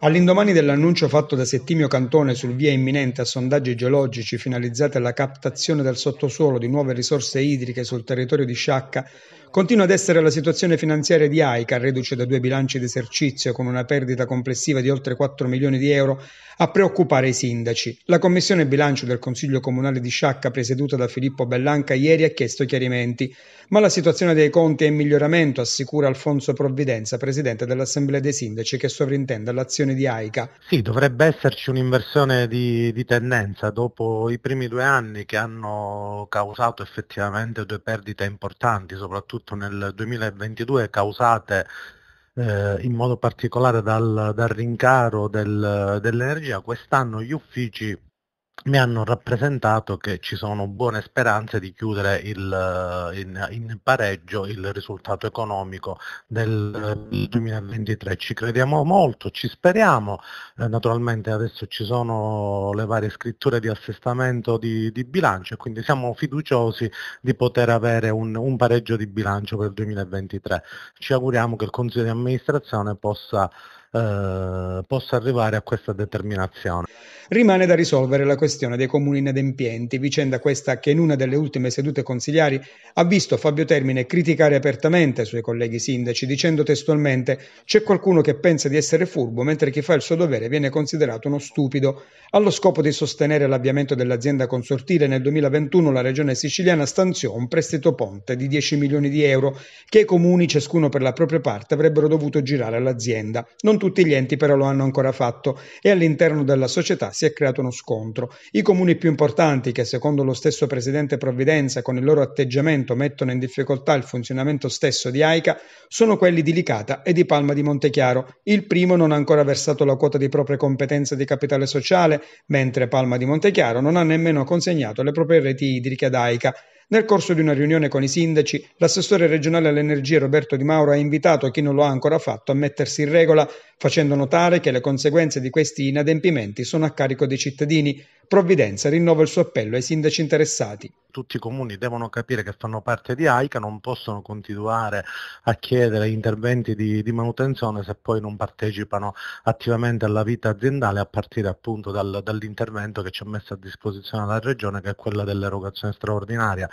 All'indomani dell'annuncio fatto da Settimio Cantone sul via imminente a sondaggi geologici finalizzati alla captazione dal sottosuolo di nuove risorse idriche sul territorio di Sciacca, Continua ad essere la situazione finanziaria di AICA, reduce da due bilanci d'esercizio con una perdita complessiva di oltre 4 milioni di euro, a preoccupare i sindaci. La commissione bilancio del Consiglio Comunale di Sciacca, presieduta da Filippo Bellanca, ieri ha chiesto chiarimenti, ma la situazione dei conti è in miglioramento, assicura Alfonso Provvidenza, presidente dell'Assemblea dei Sindaci, che sovrintende all'azione di AICA. Sì, dovrebbe esserci un'inversione di, di tendenza dopo i primi due anni che hanno causato effettivamente due perdite importanti, soprattutto soprattutto nel 2022 causate eh, in modo particolare dal, dal rincaro del, dell'energia, quest'anno gli uffici mi hanno rappresentato che ci sono buone speranze di chiudere il, eh, in, in, pareggio il risultato economico del 2023. Eh, ci crediamo molto, ci speriamo, eh, naturalmente adesso ci sono le varie scritture di assestamento di, di bilancio e quindi siamo fiduciosi di poter avere un, un, pareggio di bilancio per il 2023. Ci auguriamo che il Consiglio di amministrazione possa eh, possa arrivare a questa determinazione. Rimane da risolvere la questione dei comuni inadempienti, vicenda questa che in una delle ultime sedute consigliari ha visto Fabio Termine criticare apertamente i suoi colleghi sindaci, dicendo testualmente c'è qualcuno che pensa di essere furbo, mentre chi fa il suo dovere viene considerato uno stupido. Allo scopo di sostenere l'avviamento dell'azienda consortile nel 2021 la regione siciliana stanziò un prestito ponte di 10 milioni di euro che i comuni, ciascuno per la propria parte, avrebbero dovuto girare all'azienda. Non tutti gli enti però lo hanno ancora fatto e all'interno della società si è creato uno scontro. I comuni più importanti, che secondo lo stesso presidente Provvidenza con il loro atteggiamento mettono in difficoltà il funzionamento stesso di AICA, sono quelli di Licata e di Palma di Montechiaro. Il primo non ha ancora versato la quota di proprie competenze di capitale sociale, mentre Palma di Montechiaro non ha nemmeno consegnato le proprie reti idriche ad AICA. Nel corso di una riunione con i sindaci, l'assessore regionale all'energia Roberto Di Mauro ha invitato chi non lo ha ancora fatto a mettersi in regola, facendo notare che le conseguenze di questi inadempimenti sono a carico dei cittadini. Provvidenza rinnova il suo appello ai sindaci interessati. Tutti i comuni devono capire che fanno parte di AICA, non possono continuare a chiedere interventi di, di manutenzione se poi non partecipano attivamente alla vita aziendale a partire appunto dal, dall'intervento che ci ha messo a disposizione la Regione che è quella dell'erogazione straordinaria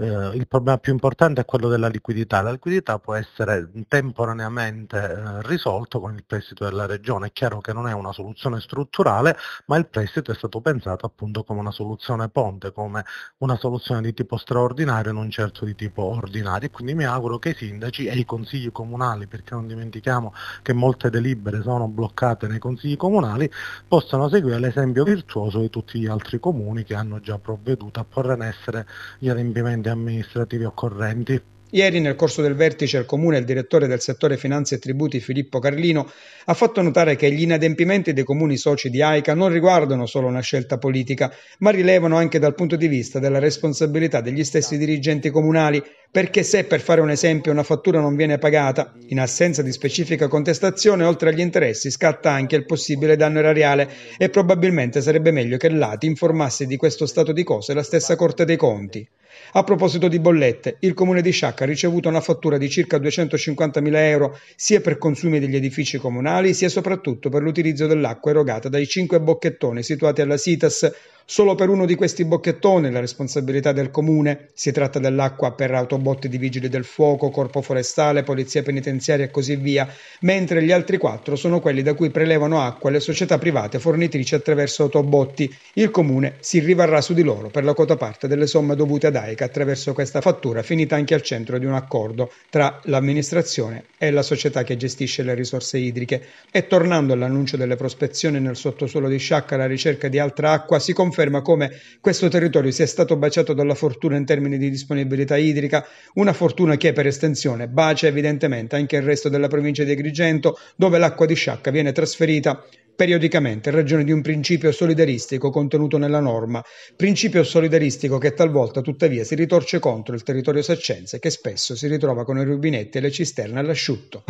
eh, il problema più importante è quello della liquidità. La liquidità può essere temporaneamente eh, risolto con il prestito della regione. È chiaro che non è una soluzione strutturale, ma il prestito è stato pensato appunto come una soluzione ponte, come una soluzione di tipo straordinario, e non certo di tipo ordinario. Quindi mi auguro che i sindaci e i consigli comunali, perché non dimentichiamo che molte delibere sono bloccate nei consigli comunali, possano seguire l'esempio virtuoso di tutti gli altri comuni che hanno già provveduto a porre in essere gli adempimenti compiti amministrativi occorrenti. Ieri nel corso del vertice al comune il direttore del settore finanze e tributi Filippo Carlino ha fatto notare che gli inadempimenti dei comuni soci di AICA non riguardano solo una scelta politica, ma rilevano anche dal punto di vista della responsabilità degli stessi dirigenti comunali, perché se per fare un esempio una fattura non viene pagata, in assenza di specifica contestazione, oltre agli interessi scatta anche il possibile danno erariale e probabilmente sarebbe meglio che l'ATI informasse di questo stato di cose la stessa Corte dei Conti. A proposito di bollette, il comune di Sciacca ha ricevuto una fattura di circa 250.000 euro sia per consumi degli edifici comunali sia soprattutto per l'utilizzo dell'acqua erogata dai cinque bocchettoni situati alla Sitas Solo per uno di questi bocchettoni la responsabilità del comune, si tratta dell'acqua per autobotti di vigili del fuoco, corpo forestale, polizia penitenziaria e così via, mentre gli altri quattro sono quelli da cui prelevano acqua le società private fornitrici attraverso autobotti. Il comune si rivarrà su di loro per la quota parte delle somme dovute ad AICA attraverso questa fattura finita anche al centro di un accordo tra l'amministrazione e la società che gestisce le risorse idriche. E tornando all'annuncio delle prospezioni nel sottosuolo di Sciacca alla ricerca di altra acqua, si conferma conferma come questo territorio sia stato baciato dalla fortuna in termini di disponibilità idrica, una fortuna che per estensione bacia evidentemente anche il resto della provincia di Agrigento, dove l'acqua di sciacca viene trasferita periodicamente in ragione di un principio solidaristico contenuto nella norma, principio solidaristico che talvolta tuttavia si ritorce contro il territorio saccense che spesso si ritrova con i rubinetti e le cisterne all'asciutto.